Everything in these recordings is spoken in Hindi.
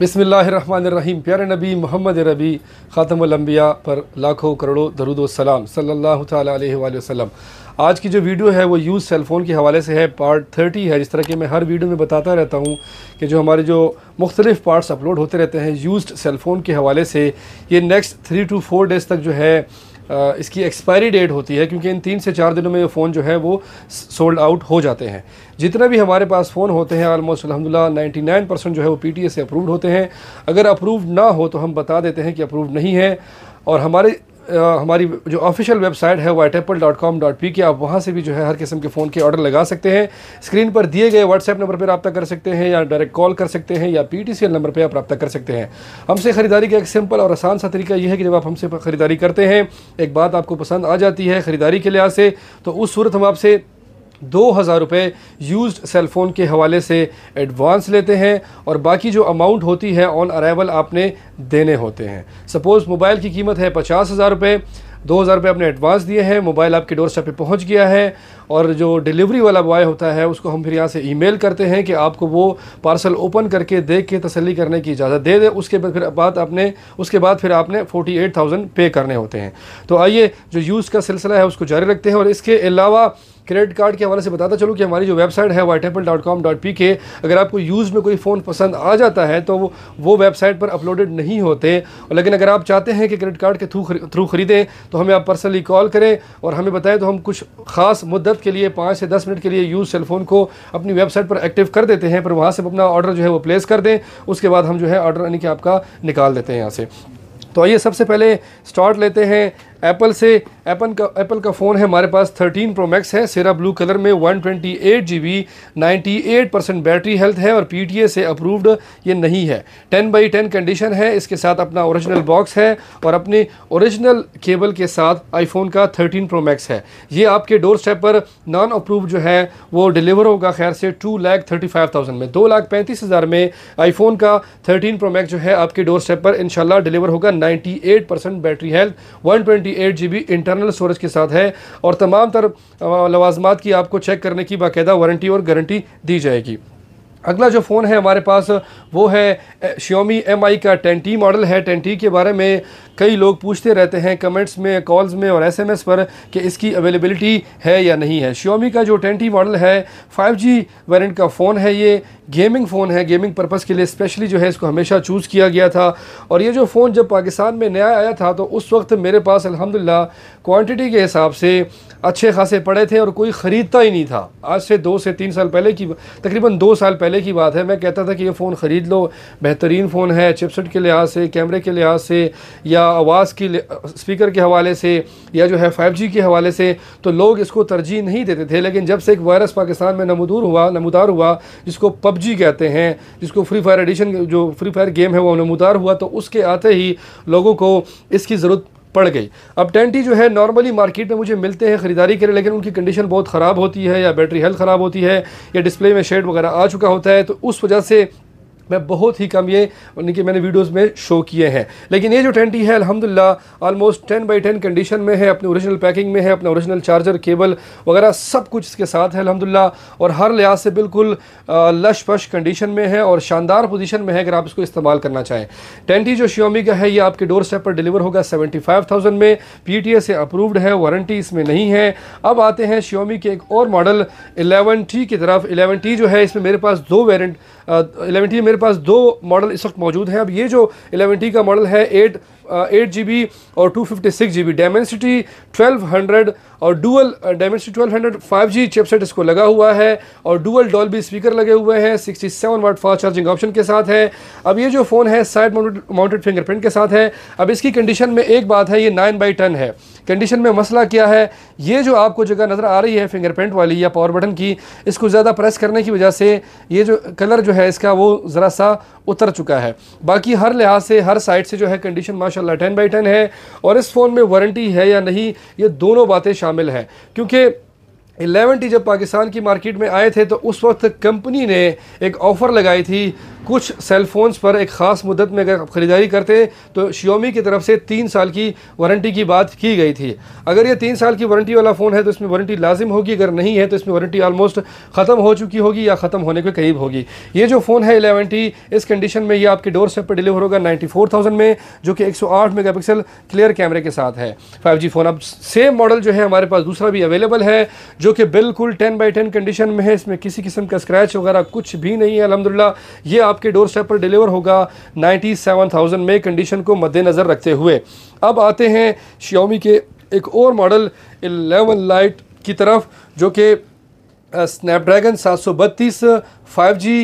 बिसमीम प्यारे नबी मोहम्मद रबी ख़ातमलम्बिया पर लाखों करोड़ों दरुदोसम सलाम सल्लल्लाहु अलैहि वसल्लम आज की जो वीडियो है वो यूज़ सेलफ़ोन के हवाले से है पार्ट थर्टी है जिस तरह के मैं हर वीडियो में बताता रहता हूँ कि जो हमारे जो मुख्तलिफ़ पार्ट्स अपलोड होते रहते हैं यूज़ सेलफ़ोन के हवाले से ये next three two four days तक जो है इसकी एक्सपायरी डेट होती है क्योंकि इन तीन से चार दिनों में ये फ़ोन जो है वो सोल्ड आउट हो जाते हैं जितने भी हमारे पास फ़ोन होते हैं आलमोस्ट अलहमदिल्ला नाइन्टी नाइन परसेंट जो है वो पी से अप्रूव्ड होते हैं अगर अप्रूव्ड ना हो तो हम बता देते हैं कि अप्रूव्ड नहीं है और हमारे आ, हमारी जो ऑफिशियल वेबसाइट है white apple dot com dot P K आप वहाँ से भी जो है हर किस्म के फ़ोन के ऑर्डर लगा सकते हैं स्क्रीन पर दिए गए व्हाट्सएप नंबर पर रब्ता कर सकते हैं या डायरेक्ट कॉल कर सकते हैं या P T C L number पर आप रब्ता कर सकते हैं हमसे ख़रीदारी का एक सिंपल और आसान सा तरीका यह है कि जब आप हमसे ख़रीदारी करते हैं एक बात आपको पसंद आ जाती है ख़रीदारी के लिहाज से तो उस सूरत हम आपसे दो हज़ार रुपये यूज सेलफ़ोन के हवाले से एडवांस लेते हैं और बाकी जो अमाउंट होती है ऑन अराइवल आपने देने होते हैं सपोज़ मोबाइल की कीमत है पचास हज़ार रुपये दो हज़ार रुपये आपने एडवांस दिए हैं मोबाइल आपके डोर स्टेप पर पहुँच गया है और जो डिलीवरी वाला बॉय होता है उसको हम फिर यहाँ से ईमेल करते हैं कि आपको वो पार्सल ओपन करके देख के तसली करने की इजाज़त दे दे उसके बाद फिर बात आपने उसके बाद फिर आपने फोटी एट थाउजेंड पे करने होते हैं तो आइए जो यूज़ का सिलसिला है उसको जारी रखते हैं और इसके अलावा क्रेडिट कार्ड के हवाले से बताता चलूँ कि हमारी जो वेबसाइट है Y temple dot com dot P K अगर आपको यूज़ में कोई फ़ोन पसंद आ जाता है तो वो वो वेबसाइट पर अपलोडेड नहीं होते लेकिन अगर आप चाहते हैं कि क्रेडिट कार्ड के थ्रू थ्रू ख़रीदें तो हमें आप पर्सनली कॉल करें और हमें बताएं तो हम कुछ ख़ास मुद्दत के लिए पाँच से दस मिनट के लिए यूज़ सेलफोन को अपनी वेबसाइट पर एक्टिव कर देते हैं पर वहाँ से अपना ऑर्डर जो है वो प्लेस कर दें उसके बाद हम जो है ऑर्डर यानी कि आपका निकाल देते हैं यहाँ से तो आइए सबसे पहले स्टार्ट लेते हैं एप्पल से एप्पल का एप्पल का फ़ोन है हमारे पास 13 प्रो मैक्स है सेरा ब्लू कलर में 128 twenty eight G B battery health है और पी से अप्रूव्ड ये नहीं है 10 बाई 10 कंडीशन है इसके साथ अपना ओरिजिनल बॉक्स है और अपने ओरिजिनल केबल के साथ आईफोन का 13 प्रो मैक्स है ये आपके डोर स्टेप पर नॉन अप्रूव जो है वो डिलीवर होगा खैर से two lakh thirty five thousand में दो लाख पैंतीस हज़ार में आईफोन का थर्टीन प्रो मैक्स जो है आपके डोर स्टेप पर इनशाला डिलीवर होगा ninety eight percent battery health one twenty forty eight G B internal storage के साथ है और तमाम तर लवाजमात की आपको चेक करने की बाकायदा वारंटी और गारंटी दी जाएगी अगला जो फ़ोन है हमारे पास वो है श्योमी एम आई का टेन टी मॉडल है टेन टी के बारे में कई लोग पूछते रहते हैं कमेंट्स में कॉल्स में और एस एम एस पर कि इसकी अवेलेबिलिटी है या नहीं है श्योमी का जो टेन टी मॉडल है फाइव जी वेरेंट का फ़ोन है ये गेमिंग फ़ोन है गेमिंग पर्पज़ के लिए स्पेशली जो है इसको हमेशा चूज़ किया गया था और ये जो फ़ोन जब पाकिस्तान में नया आया था तो उस वक्त मेरे पास अलहमदिल्ला क्वान्टिटी के हिसाब से अच्छे खासे पड़े थे और कोई ख़रीदता ही नहीं था आज से दो से तीन साल पहले की तकरीबन दो साल पहले की बात है मैं कहता था कि ये फ़ोन ख़रीद लो बेहतरीन फ़ोन है चिपसेट के लिहाज से कैमरे के लिहाज से या आवाज़ की स्पीकर के हवाले से या जो है फाइव के हवाले से तो लोग इसको तरजीह नहीं देते थे लेकिन जब से एक वायरस पाकिस्तान में नमदूर हुआ नमदार हुआ जिसको पबजी कहते हैं जिसको फ्री फायर एडिशन जो फ्री फायर गेम है वो नमदार हुआ तो उसके आते ही लोगों को इसकी ज़रूरत पड़ गई अब टेंटी जो है नॉर्मली मार्केट में मुझे मिलते हैं ख़रीदारी के लिए लेकिन उनकी कंडीशन बहुत ख़राब होती है या बैटरी हेल्थ ख़राब होती है या डिस्प्ले में शेड वगैरह आ चुका होता है तो उस वजह से मैं बहुत ही कम ये उनके मैंने वीडियोज़ में शो किए हैं लेकिन ये जो ट्वेंटी है अल्हम्दुलिल्लाह almost ten by ten condition में है अपनी ओरिजिनल पैकिंग में है अपना ओरिजिनल चार्जर केबल वगैरह सब कुछ इसके साथ है अलहमदिल्ला और हर लिहाज से बिल्कुल लश पश कंडीशन में है और शानदार पोजिशन में है अगर आप इसको इस्तेमाल करना चाहें टेंटी जो श्योमी का है ये आपके डोर स्टेप पर डिलीवर होगा सेवेंटी फाइव थाउजेंड में पी टी ए से अप्रूव्ड है वारंटी इसमें नहीं है अब आते हैं शियोमी के एक और मॉडल इलेवन टी की तरफ इलेवन टी जो है इसमें मेरे पास दो वेरेंट इलेवन टी मेरे पास दो मॉडल इस वक्त मौजूद हैं अब ये जो इलेवन टी का मॉडल है एट एट जी बी और two fifty six G B Dimensity twelve hundred और dual Dimensity twelve hundred five G chipset इसको लगा हुआ है और डुअल डॉल्बी स्पीकर लगे हुए हैं sixty seven watt fast charging option के साथ है अब ये जो फ़ोन है साइड माउंटेड फिंगरप्रिंट के साथ है अब इसकी कंडीशन में एक बात है ये नाइन बाई टेन है कंडीशन में मसला क्या है ये जो आपको जगह नज़र आ रही है फिंगरप्रिंट वाली या पावर बटन की इसको ज़्यादा प्रेस करने की वजह से ये जो कलर जो है इसका वो ज़रा सा उतर चुका है बाकी हर लिहाज से हर साइड से जो है कंडीशन माशाल्लाह टेन बाई टेन है और इस फ़ोन में वारंटी है या नहीं ये दोनों बातें शामिल हैं क्योंकि एलेवन टी जब पाकिस्तान की मार्केट में आए थे तो उस वक्त कंपनी ने एक ऑफ़र लगाई थी कुछ सेल फोन्स पर एक ख़ास मुद्दत में अगर ख़रीदारी करते हैं तो शियोमी की तरफ से तीन साल की वारंटी की बात की गई थी अगर ये तीन साल की वारंटी वाला फ़ोन है तो इसमें वारंटी लाजिम होगी अगर नहीं है तो इसमें वारंटी ऑलमोस्ट ख़त्म हो चुकी होगी या ख़त्म होने के करीब होगी ये जो फ़ोन है एलेवन इस कंडीशन में ये आपके डोर स्टेप पर डिलीवर होगा नाइन्टी फोर थाउजेंड में जो कि एक सौ आठ मेगा पिक्सल क्लियर कैमरे के साथ है फाइव जी फ़ोन अब सेम मॉडल जो है हमारे पास दूसरा भी अवेलेबल है जो कि बिल्कुल टेन बाई टेन कंडीशन में है इसमें किसी किस्म का स्क्रैच वगैरह कुछ भी नहीं है अलहमदिल्ला ये आप आपके डोर स्टेप पर डिलीवर होगा 97,000 में कंडीशन को मद्देनज़र रखते हुए अब आते हैं श्योमी के एक और मॉडल 11 लाइट की तरफ जो कि स्नैपड्रैगन सात सौ बत्तीस फाइव जी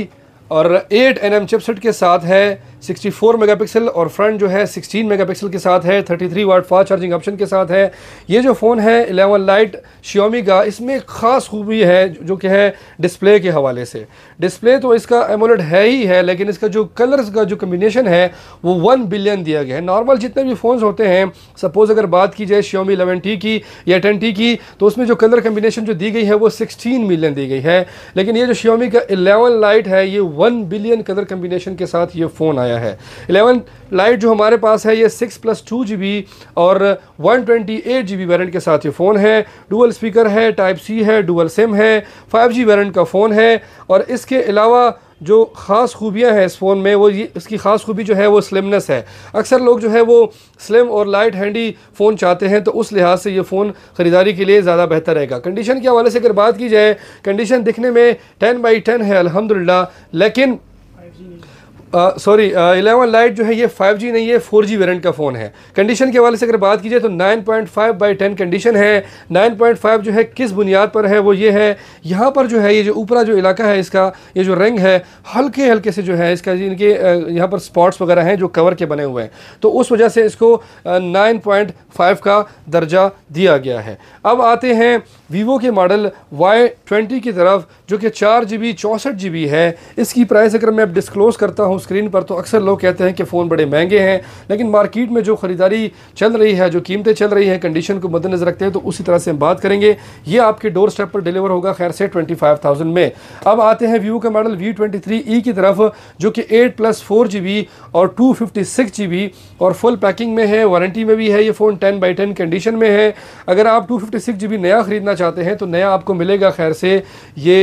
और एट एन एम चिपसेट के साथ है 64 मेगापिक्सल और फ्रंट जो है 16 मेगापिक्सल के साथ है 33 वाट फास्ट चार्जिंग ऑप्शन के साथ है ये जो फ़ोन है 11 लाइट शियोमी का इसमें ख़ास खूबी है जो कि है डिस्प्ले के हवाले से डिस्प्ले तो इसका एमोलेट है ही है लेकिन इसका जो कलर्स का जो कम्बिनेशन है वो वन बिलियन दिया गया है नॉर्मल जितने भी फ़ोन होते हैं सपोज़ अगर बात की जाए शियोमी इलेवन की या टेन की तो उसमें जो कलर कम्बिनेशन जो दी गई है वो सिक्सटीन मिलियन दी गई है लेकिन ये जो शियोमी का इलेवन लाइट है ये वन बिलियन कलर कम्बिनेशन के साथ ये फ़ोन आया आया है इलेवन लाइट जो हमारे पास है ये six plus two G B और one twenty eight G B variant के साथ ये फ़ोन है डुअल स्पीकर है टाइप सी है डुअल सिम है 5G जी वेरेंट का फ़ोन है और इसके अलावा जो ख़ास खूबियाँ हैं इस फ़ोन में वो ये इसकी ख़ास खूबी जो है वो स्लिमनेस है अक्सर लोग जो है वो स्लिम और लाइट हैंडी फ़ोन चाहते हैं तो उस लिहाज से ये फ़ोन ख़रीदारी के लिए ज़्यादा बेहतर रहेगा कंडीशन के हवाले से अगर बात की जाए कंडीशन दिखने में टेन बाई टेन है अलहमदिल्ला लेकिन सॉरी इलेवन लाइट जो है ये 5G नहीं है 4G वेरेंट का फ़ोन है कंडीशन के हवाले से अगर बात की जाए तो 9.5 point five by ten condition है 9.5 जो है किस बुनियाद पर है वो ये है यहाँ पर जो है ये जो ऊपरा जो इलाका है इसका ये जो रंग है हल्के हल्के से जो है इसका इनके यहाँ पर स्पॉट्स वगैरह हैं जो कवर के बने हुए हैं तो उस वजह से इसको नाइन का दर्जा दिया गया है अब आते हैं वीवो के मॉडल वाई ट्वेंटी की तरफ जो कि चार जी बी चौंसठ जी बी है इसकी प्राइस अगर मैं अब डिस्क्लोज़ करता हूँ स्क्रीन पर तो अक्सर लोग कहते हैं कि फ़ोन बड़े महंगे हैं लेकिन मार्केट में जो ख़रीदारी चल रही है जो कीमतें चल रही हैं कंडीशन को मद्देनज़र रखते हैं तो उसी तरह से हम बात करेंगे ये आपके डोर स्टेप पर डिलीवर होगा खैर से ट्वेंटी फाइव थाउजेंड में अब आते हैं वीवो का model V twenty three E की तरफ जो कि eight plus four G B और two fifty six G B और फुल पैकिंग में है वारंटी में भी है ये phone ten by ten condition में है अगर आप two fifty six G B नया खरीदना चाहते हैं तो नया आपको मिलेगा खैर से ये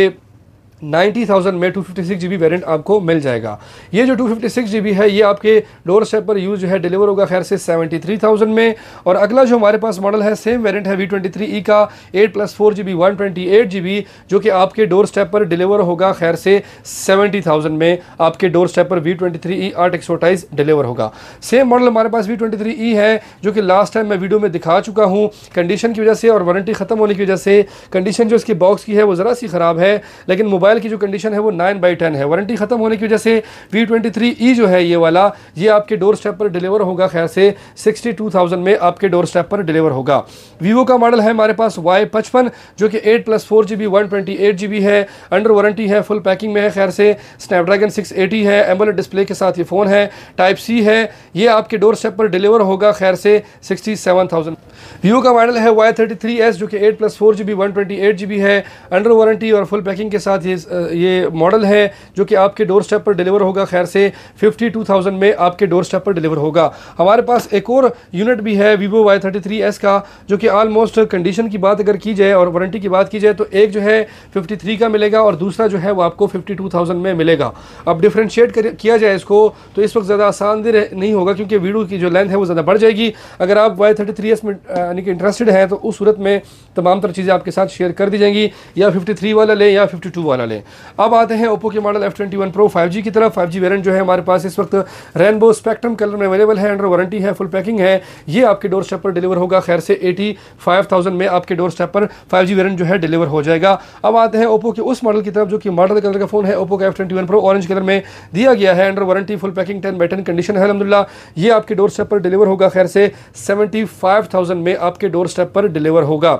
90,000 थाउजेंड में two fifty six G B आपको मिल जाएगा ये जो two fifty six G B है ये आपके डोर स्टेप पर यूज है डिलीवर होगा खैर से सेवेंटी थ्री थाउजेंड में और अगला जो हमारे पास मॉडल है सेम वेरिएंट है वी ट्वेंटी थ्री ई का eight plus four G B one twenty eight G B जो कि आपके डोर स्टेप पर डिलीवर होगा खैर से सेवेंटी थाउजेंड में आपके डोर स्टेप पर वी ट्वेंटी थ्री ई आठ एक सौ अट्ठाईस डिलीवर होगा सेम मॉडल हमारे पास वी ट्वेंटी थ्री ई है जो कि लास्ट टाइम मैं वीडियो में दिखा चुका हूँ कंडीशन की वजह से और वारंटी ख़त्म होने की वजह से कंडीशन जो इसकी बॉक्स की है वो ज़रा सी ख़राब है लेकिन मोबाइल मोबाइल की जो कंडीशन है वो नाइन बाई टेन है वारंटी ख़त्म होने की वजह से वी ट्वेंटी थ्री ई जो है ये वाला ये आपके डोर स्टेप पर डिलीवर होगा खैर से सिक्सटी टू थाउजेंड में आपके डोर स्टेप पर डिलीवर होगा वीवो का मॉडल है हमारे पास वाई पचपन जो कि eight plus four G B one twenty eight G B है अंडर वारंटी है फुल पैकिंग में है खैर से स्नैपड्रैगन सिक्स एटी है एम्बल डिस्प्ले के साथ ये फ़ोन है टाइप सी है ये आपके डोर स्टेप पर डिलीवर होगा खैर से सिक्सटी सेवन थाउजेंड वीवो का मॉडल है वाई थर्टी थ्री एस जो कि eight plus four G B one twenty eight G B है अंडर वारंटी और फुल पैकिंग के साथ ये ये मॉडल है जो कि आपके डोर स्टेप पर डिलीवर होगा खैर से 52,000 में आपके डोर स्टेप पर डिलीवर होगा हमारे पास एक और यूनिट भी है वीवो वाई थर्टी का जो कि आलमोस्ट कंडीशन की बात अगर की जाए और वारंटी की बात की जाए तो एक जो है फिफ्टी का मिलेगा और दूसरा जो है वो आपको फिफ्टी में मिलेगा अब डिफ्रेंशिएट किया जाए इसको तो इस वक्त ज़्यादा आसान नहीं होगा क्योंकि वीडियो की जो लेंथ है वो ज़्यादा बढ़ जाएगी अगर आप वाई थर्टी में यानी कि इंटरेस्टेड हैं तो उस सूरत में तमाम तरह चीज़ें आपके साथ शेयर कर दी जाएंगी या फिफ्टी वाला लें या फिफ्टी वाला लें वाले अब आते हैं ओप्पो के model F twenty one pro five G की तरफ फाइव जी वेरियंट जो है हमारे पास इस वक्त रेनबो स्पेक्ट्रम कलर में अवेलेबल है अंडर वारंटी है फुल पैकिंग है ये आपके डोर स्टेप पर डिलीवर होगा खैर से एटी फाइव थाउजेंड में आपके डोर स्टेप पर फाइव जी वेरियंट जो है डिलीवर हो जाएगा अब आते हैं ओप्पो के उस मॉडल की तरफ जो कि मॉडल कलर का फ़ोन है ओप्पो का F twenty one pro orange colour में दिया गया है under warranty full packing ten by ten condition है अलहमदिल्ला ये आपके डोर स्टेप पर डिलीवर होगा खैर से सेवेंटी फाइव थाउजेंड में आपके डोर स्टेप पर डिलीवर होगा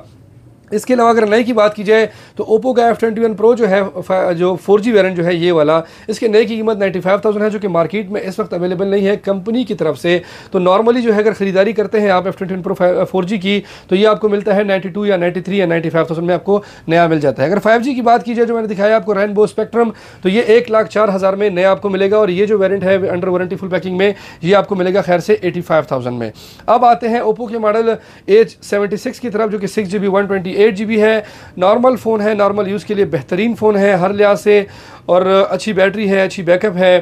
इसके अलावा अगर नए की बात की जाए तो ओप्पो का एफ ट्वेंटी वन प्रो जो है जो फोर जी वेरियंट जो है ये वाला इसके नए की कीमत नाइन्टी फाइव थाउजेंड है जो कि मार्केट में इस वक्त अवेलेबल नहीं है कंपनी की तरफ से तो नॉर्मली जो है अगर ख़रीदारी करते हैं आप F twenty one pro four G की तो ये आपको मिलता है नाइन्टी टू या नाइन्टी थ्री या नाइन्टी फाइव थाउजेंड में आपको नया मिल जाता है अगर फाइव जी की बात की जाए जो मैंने दिखाया आपको रेनबो स्पेक्ट्रम तो ये एक लाख चार हज़ार में नया आपको मिलेगा और ये जो वेरियंट है अंडर वारंटी फुल पैकिंग में ये आपको मिलेगा खैर से एटी फाइव थाउजेंड में अब आते हैं ओप्पो के मॉडल एच सेवेंटी सिक्स की तरफ जो कि six G B one twenty eight G है नॉर्मल फ़ोन है नॉर्मल यूज़ के लिए बेहतरीन फ़ोन है हर लिहाज से और अच्छी बैटरी है अच्छी बैकअप है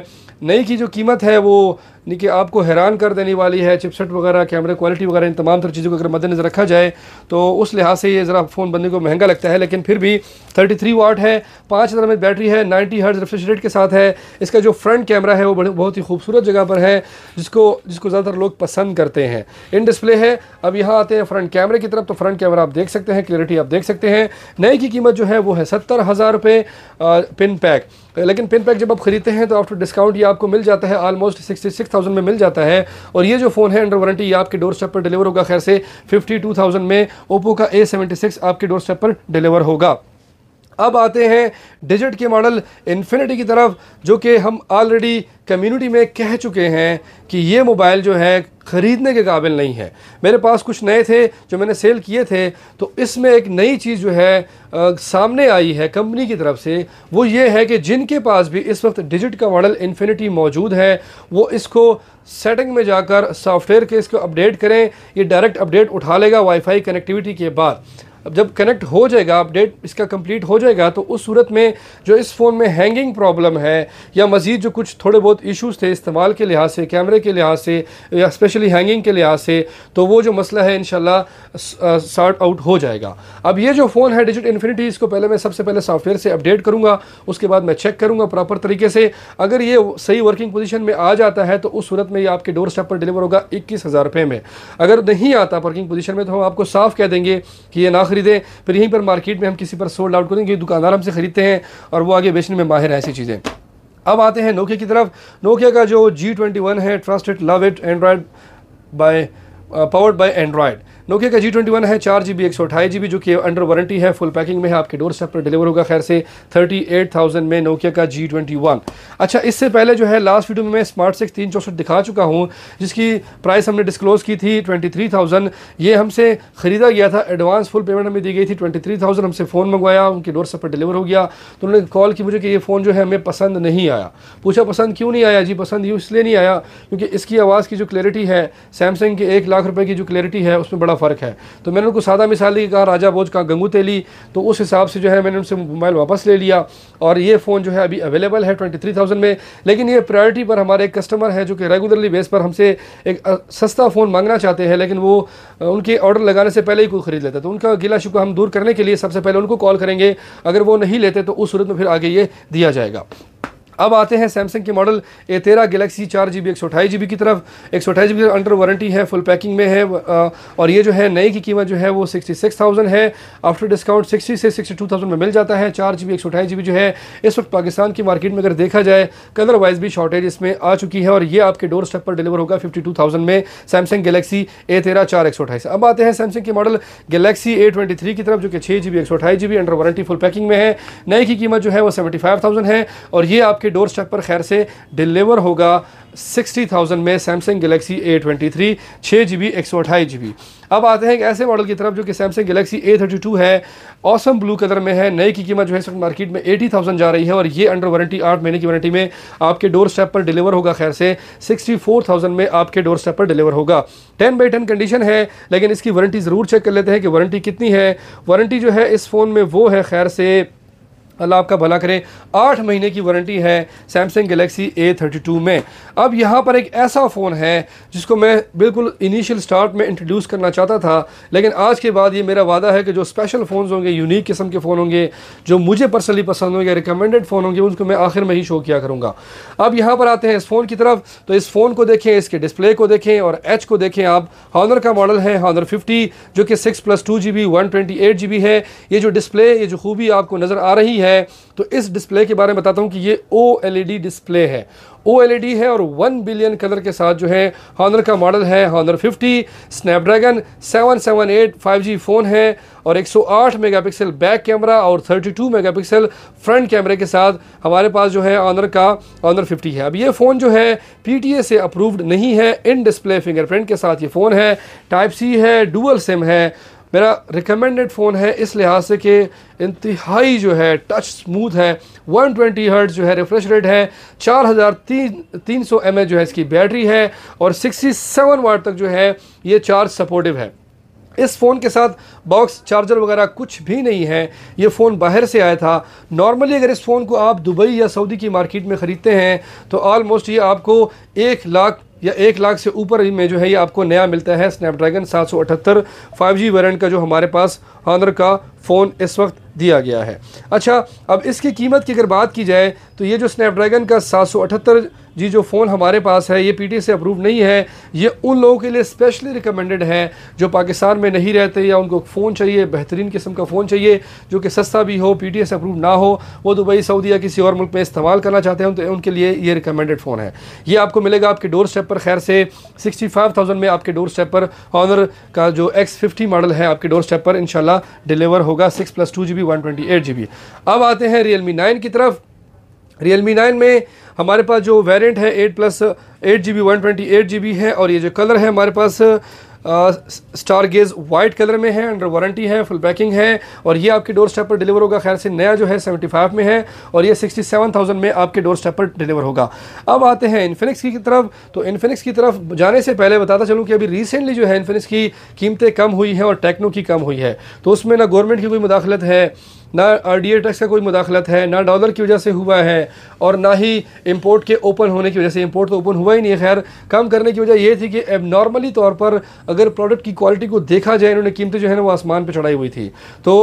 नई की जो कीमत है वो यानी कि आपको हैरान कर देने वाली है चिपसेट वगैरह कैमरे क्वालिटी वगैरह इन तमाम तरह चीज़ों को अगर मद्देनज़र रखा जाए तो उस लिहाज से ये ज़रा फ़ोन बनने को महंगा लगता है लेकिन फिर भी 33 वाट है पाँच हज़ार एम बैटरी है 90 हर्ज रेफ्रिजरेट के साथ है इसका जो फ्रंट कैमरा है वो बहुत ही खूबसूरत जगह पर है जिसको जिसको ज़्यादातर लोग पसंद करते हैं इन डिस्प्ले है अब यहाँ आते हैं फ्रंट कैमरे की तरफ तो फ्रंट कैमरा आप देख सकते हैं क्लियरिटी आप देख सकते हैं नई की कीमत जो है वो है सत्तर हज़ार रुपये पिन पैक लेकिन पिन पैक जब आप ख़रीदते हैं तो आफ्टर डिस्काउंट ये आपको मिल जाता है आलमोस्ट सिक्सटी सिक्स थाउजेंड में मिल जाता है और ये जो फ़ोन है अंडर वारंटी आपके डोर स्टेप पर डिलीवर होगा खैर से फिफ्टी टू थाउजेंड में ओप्पो का ए सेवेंटी सिक्स आपके डोर स्टेप पर डिलीवर होगा अब आते हैं डिजिट के मॉडल इन्फिनिटी की तरफ जो कि हम ऑलरेडी कम्युनिटी में कह चुके हैं कि ये मोबाइल जो है ख़रीदने के काबिल नहीं है मेरे पास कुछ नए थे जो मैंने सेल किए थे तो इसमें एक नई चीज़ जो है आ, सामने आई है कंपनी की तरफ से वो ये है कि जिनके पास भी इस वक्त डिजिट का मॉडल इन्फिनिटी मौजूद है वो इसको सेटिंग में जाकर सॉफ्टवेयर के इसको अपडेट करें ये डायरेक्ट अपडेट उठा लेगा वाईफाई कनेक्टिविटी के बाद अब जब कनेक्ट हो जाएगा अपडेट इसका कंप्लीट हो जाएगा तो उस सूरत में जो इस फ़ोन में हैंगिंग प्रॉब्लम है या मज़ीद जो कुछ थोड़े बहुत इश्यूज थे इस्तेमाल के लिहाज से कैमरे के लिहाज से या स्पेशली हैंगिंग के लिहाज से तो वो जो मसला है इन सॉर्ट आउट हो जाएगा अब ये जो फ़ोन है डिजिट इन्फिनिटी इसको पहले मैं सबसे पहले सॉफ्टवेयर से अपडेट करूँगा उसके बाद मैं चेक करूँगा प्रॉपर तरीके से अगर ये सही वर्किंग पोजिशन में आ जाता है तो उस सूरत में ये आपके डोर स्टेप पर डिलीवर होगा इक्कीस हज़ार रुपये में अगर नहीं आता वर्किंग पोजिशन में तो हम आपको साफ कह देंगे कि ये ना ख़रीदें फिर यहीं पर मार्केट में हम किसी पर सोल्ड आउट करेंगे दुकानदार हमसे ख़रीदते हैं और वो आगे बेचने में माहिर हैं ऐसी चीज़ें अब आते हैं नोकिया की तरफ नोकिया का जो जी ट्वेंटी है trust it love it Android by powered by Android Nokia का जी ट्वेंटी वन है चार जी बी एक सौ अठाई जी बी जो कि अंडर वारंटी है फुल पैकिंग में है आपके डोर स्टेप पर डिलीवर होगा खैर से थर्टी एट थाउजेंड में नोकिया का जी ट्वेंटी वन अच्छा इससे पहले जो है लास्ट वीडियो में मैं स्मार्ट सिक्स तीन चौंसठ दिखा चुका हूँ जिसकी प्राइस हमने डिस्क्लोज़ की थी ट्वेंटी थ्री थाउजेंड ये हमसे ख़रीदा गया था एडवांस फुल पेमेंट हमें दी गई थी ट्वेंटी थ्री थाउजेंड हमसे फ़ोन मंगवाया उनके डोर स्टेप पर डिलीवर हो गया तो उन्होंने कॉल की मुझे कि ये फ़ोन जो है हमें पसंद नहीं आया पूछा पसंद क्यों नहीं आया जी पसंद यूँ इसलिए नहीं आया क्योंकि इसकी आवाज़ की जो क्लैरिटी है सैमसंग के एक लाख रुपये की जो क्लैरिटी है उसमें बड़ा फ़र्क है तो मैंने उनको सादा मिसाल ही कहा राजा बोझ का गंगू तेली तो उस हिसाब से जो है मैंने उनसे मोबाइल वापस ले लिया और ये फ़ोन जो है अभी अवेलेबल है ट्वेंटी थ्री थाउजेंड में लेकिन ये प्रायोरिटी पर हमारे एक कस्टमर हैं जो कि रेगुलरली बेस पर हमसे एक सस्ता फ़ोन मांगना चाहते हैं लेकिन वो उनके ऑर्डर लगाने से पहले ही कोई ख़रीद लेता है तो उनका गिला शिकवा हम दूर करने के लिए सबसे पहले उनको कॉल करेंगे अगर वो नहीं लेते तो उस सूरत में फिर आगे ये दिया जाएगा अब आते हैं सैमसंग के मॉडल ए तेरह गलेक्सी चार जी बी एक सौ अठाई जी बी की तरफ एक सौ अठाई जी बी अंडर वारंटी है फुल पैकिंग में है और ये जो है नई की कीमत जो है वो सिक्सटी सिक्स थाउजेंड है आफ्टर डिस्काउंट सिक्सटी से सिक्सटी टू थाउजेंड में मिल जाता है चार जी बी एक सौ अठाई जी बी जो है इस वक्त पाकिस्तान की मार्केट में अगर देखा जाए कलर वाइज भी शॉर्टेज इसमें आ चुकी है और ये आपके डोर स्टेप पर डिलीवर होगा फिफ्टी टू थाउजेंड में सैमसंग गलेक्सी ए तेरह चार एक सौ अठाईस अब आते हैं सैमसंग के model Galaxy A twenty three की तरफ जो कि छः जी बी एक सौ अठाई G B under warranty full packing में है नई की कीमत जो है वो सेवेंटी फाइव थाउजेंड है और ये आपके आपके डोर स्टेप पर खैर से डिलीवर होगा 60,000 में Samsung Galaxy A twenty three छः एक सौ अब आते हैं एक ऐसे मॉडल की तरफ जो कि Samsung Galaxy A thirty two है ऑसम ब्लू कलर में है नई की कीमत जो है मार्केट में एटी थाउजेंड जा रही है और ये अंडर वारंटी आठ महीने की वारंटी में आपके डोर स्टेप पर डिलीवर होगा खैर से सिक्सटी फोर थाउजेंड में आपके डोर स्टेप पर डिलीवर होगा टेन बाई टेन कंडीशन है लेकिन इसकी वारंटी ज़रूर चेक कर लेते हैं कि वारंटी कितनी है वारंटी जो है इस फ़ोन में वो है खैर से अल्लाह आपका भला करें आठ महीने की वारंटी है Samsung Galaxy A thirty two में अब यहाँ पर एक ऐसा फ़ोन है जिसको मैं बिल्कुल इनिशियल स्टार्ट में इंट्रोड्यूस करना चाहता था लेकिन आज के बाद ये मेरा वादा है कि जो स्पेशल फ़ोन होंगे यूनिक किस्म के फ़ोन होंगे जो मुझे पर्सनली पसंद होंगे रिकमेंडेड फ़ोन होंगे उनको मैं आखिर में ही शो किया करूँगा अब यहाँ पर आते हैं इस फ़ोन की तरफ तो इस फ़ोन को देखें इसके डिस्प्ले को देखें और एच को देखें आप हॉनर का मॉडल है हॉनर फिफ्टी जो कि six plus two G B one twenty eight G B है ये जो डिस्प्ले ये जो खूबी आपको नज़र आ रही है है तो इस डिस्प्ले के बारे में बताता हूँ कि ये ओ डिस्प्ले e है ओ e है और वन बिलियन कलर के साथ जो है हॉनर का मॉडल है हॉनर 50 स्नैपड्रैगन 778 5G फ़ोन है और 108 मेगापिक्सल बैक कैमरा और 32 मेगापिक्सल फ्रंट कैमरे के साथ हमारे पास जो है ऑनर का ऑनर 50 है अब ये फ़ोन जो है पीटीए से अप्रूव्ड नहीं है इन डिस्प्ले फिंगरप्रिंट के साथ ये फ़ोन है टाइप सी है डूअल सिम है मेरा रिकमेंडेड फ़ोन है इस लिहाज से कि इंतहाई जो है टच स्मूथ है 120 ट्वेंटी हर्ट जो है रिफ्रेश रेट है चार हज़ार तीन तीन सौ एम जो है इसकी बैटरी है और 67 वाट तक जो है ये चार्ज सपोर्टिव है इस फ़ोन के साथ बॉक्स चार्जर वगैरह कुछ भी नहीं है ये फ़ोन बाहर से आया था नॉर्मली अगर इस फ़ोन को आप दुबई या सऊदी की मार्केट में ख़रीदते हैं तो आलमोस्ट ये आपको एक लाख या एक लाख से ऊपर में जो है ये आपको नया मिलता है स्नैपड्रैगन फाइव जी वेरेंट का जो हमारे पास ऑनर का फ़ोन इस वक्त दिया गया है अच्छा अब इसकी कीमत की अगर बात की जाए तो ये जो स्नैपड्रैगन का सात सौ अठहत्तर जी जो फ़ोन हमारे पास है ये पीटी से अप्रूव नहीं है ये उन लोगों के लिए स्पेशली रिकमेंडेड है जो पाकिस्तान में नहीं रहते या उनको फ़ोन चाहिए बेहतरीन किस्म का फ़ोन चाहिए जो कि सस्ता भी हो पीटी से अप्रूव ना हो वो दुबई सऊदी या किसी और मुल्क में इस्तेमाल करना चाहते हैं तो उनके लिए ये रिकमेंडेड फ़ोन है ये आपको मिलेगा आपके डोर स्टेप पर खैर से सिक्सटी फाइव थाउजेंड में आपके डोर स्टेप पर ऑनर का जो एक्स फिफ्टी मॉडल है आपके डोर स्टेप पर इन डिलीवर होगा six plus two G B one twenty eight G B अब आते हैं रियल मी नाइन की तरफ रियल मी नाइन में हमारे पास जो वेरियंट है eight plus eight G B one twenty eight G B है और ये जो कलर है हमारे पास स्टार गेज वाइट कलर में है अंडर वारंटी है फुल पैकिंग है और ये आपके डोर स्टेप पर डिलीवर होगा खैर से नया जो है 75 में है और ये 67,000 में आपके डोर स्टेप पर डिलीवर होगा अब आते हैं इन्फिनिक्स की तरफ तो इन्फिनिक्स की तरफ जाने से पहले बताता चलूँ कि अभी रिसेंटली जो है इन्फिनिक्स की कीमतें कम हुई हैं और टेक्नो की कम हुई है तो उसमें ना गवर्नमेंट की कोई मुदाखलत है ना आर डी टैक्स का कोई मुदाखलत है ना डॉलर की वजह से हुआ है और ना ही इम्पोर्ट के ओपन होने की वजह से इम्पोर्ट तो ओपन हुआ ही नहीं है खैर कम करने की वजह यह थी कि अब नॉर्मली तौर पर अगर प्रोडक्ट की क्वालिटी को देखा जाए इन्होंने कीमतें जो है ना वो आसमान पर चढ़ाई हुई थी तो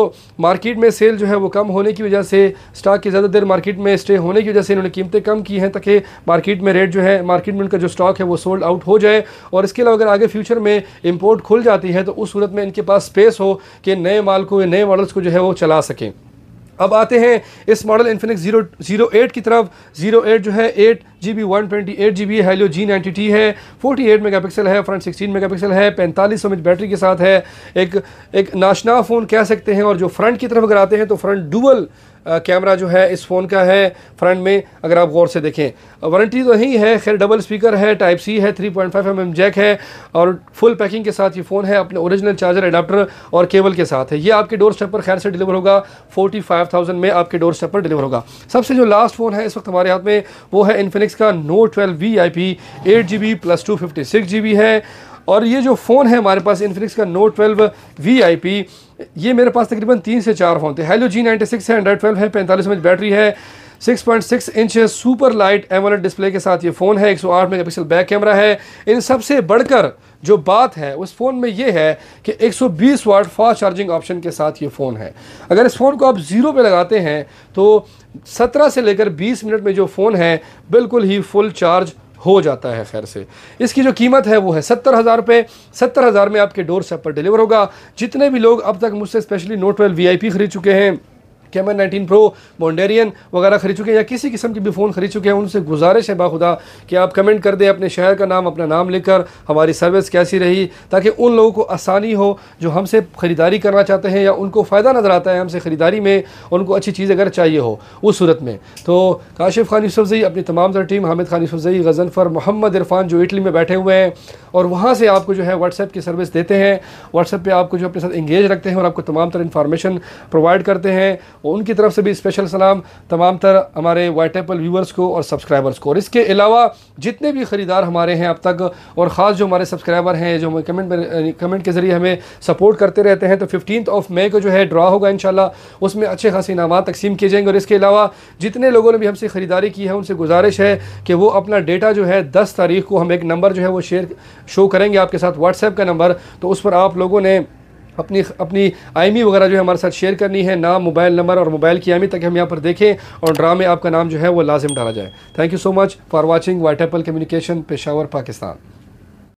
मार्केट में सेल जो है वो कम होने की वजह से स्टॉक की ज़्यादा देर मार्केट में स्टे होने की वजह से इन्होंने कीमतें कम की हैं ताकि मार्केट में रेट जो है मार्केट में उनका जो स्टॉक है वो सोल्ड आउट हो जाए और इसके अलावा अगर आगे फ्यूचर में इम्पोर्ट खुल जाती है तो उस सूरत में इनके पास स्पेस हो कि नए माल को नए मॉडल्स को जो है वो चला सकें अब आते हैं इस model Infinix zero zero eight की तरफ जीरो एट जो है eight G B one twenty eight G B Helio G ninety T है फोर्टी एट मेगा पिक्सल है फ्रंट सिक्सटीन मेगा पिक्सल है पैंतालीस सौ बैटरी के साथ है एक एक नाशना फ़ोन कह सकते हैं और जो फ्रंट की तरफ अगर आते हैं तो फ्रंट डुअल कैमरा जो है इस फ़ोन का है फ्रंट में अगर आप गौर से देखें वारंटी तो यही है खैर डबल स्पीकर है टाइप सी है 3.5 पॉइंट mm जैक है और फुल पैकिंग के साथ ये फ़ोन है अपने ओरिजिनल चार्जर एडाप्टर और केबल के साथ है ये आपके डोर स्टेप पर खैर से डिलीवर होगा 45,000 में आपके डोर स्टेप पर डिलीवर होगा सबसे जो लास्ट फ़ोन है इस वक्त हमारे हाथ में वो है इन्फिनिक्स इलेक्ट्रॉनिक्स का note twelve V I P eight G B plus two fifty six G B है और ये जो फ़ोन है हमारे पास इन्फिनिक्स का note twelve V I P ये मेरे पास तकरीबन तीन से चार फ़ोन थे हेलो जी नाइन्टी सिक्स है एंड्राइड ट्वेल्व है पैंतालीस एम बैटरी है six point six inch super light AMOLED display के साथ ये फ़ोन है एक सौ आठ मेगा पिक्सल बैक कैमरा है इन सबसे बढ़कर जो बात है उस फ़ोन में ये है कि 120 वाट फास्ट चार्जिंग ऑप्शन के साथ ये फ़ोन है अगर इस फ़ोन को आप ज़ीरो पे लगाते हैं तो सत्रह से लेकर बीस मिनट में जो फ़ोन है बिल्कुल ही फुल चार्ज हो जाता है खैर से इसकी जो कीमत है वो है सत्तर हज़ार रुपये सत्तर हज़ार में आपके डोर सेप पर डिलीवर होगा जितने भी लोग अब तक मुझसे स्पेशली नोट ट्वेल्व वी खरीद चुके हैं कैमरा 19 प्रो मोन्डेरियन वगैरह खरीद चुके हैं या किसी किस्म के भी फ़ोन खरीद चुके हैं उनसे गुजारिश है बाखुदा कि आप कमेंट कर दें अपने शहर का नाम अपना नाम लिखकर हमारी सर्विस कैसी रही ताकि उन लोगों को आसानी हो जो हमसे ख़रीदारी करना चाहते हैं या उनको फ़ायदा नज़र आता है हमसे ख़रीदारी में उनको अच्छी चीज़ अगर चाहिए हो उस सूरत में तो काशिफ खान यूसफ़ी अपनी तमाम तर टीम हामिद खान यूसफ़ी गज़नफर मोहम्मद इरफान जो इटली में बैठे हुए हैं और वहाँ से आपको जो है व्हाट्सएप की सर्विस देते हैं व्हाट्सएप पर आपको जो अपने साथ इंगेज रखते हैं और आपको तमाम तरह इन्फॉर्मेशन प्रोवाइड करते हैं और उनकी तरफ से भी स्पेशल सलाम तमाम तर हमारे वाइट एप्पल व्यूवर्स को और सब्सक्राइबर्स को और इसके अलावा जितने भी ख़रीदार हमारे हैं अब तक और ख़ास जो हमारे सब्सक्राइबर हैं जो हमें कमेंट कमेंट के ज़रिए हमें सपोर्ट करते रहते हैं तो फिफ्टीन ऑफ मई को जो है ड्रा होगा इन उसमें अच्छे खास इनाम तकसीम किए जाएंगे और इसके अलावा जितने लोगों ने भी हमसे ख़रीदारी की है उनसे गुजारिश है कि वो अपना डेटा जो है दस तारीख को हम एक नंबर जो है वो शेयर शो करेंगे आपके साथ व्हाट्सएप का नंबर तो उस पर आप लोगों ने अपनी अपनी आईमी वगैरह जो है हमारे साथ शेयर करनी है नाम मोबाइल नंबर और मोबाइल की आईमी तक हम यहाँ पर देखें और ड्रा में आपका नाम जो है वो लाजिम डाला जाए thank you so much for watching white apple communication Peshawar Pakistan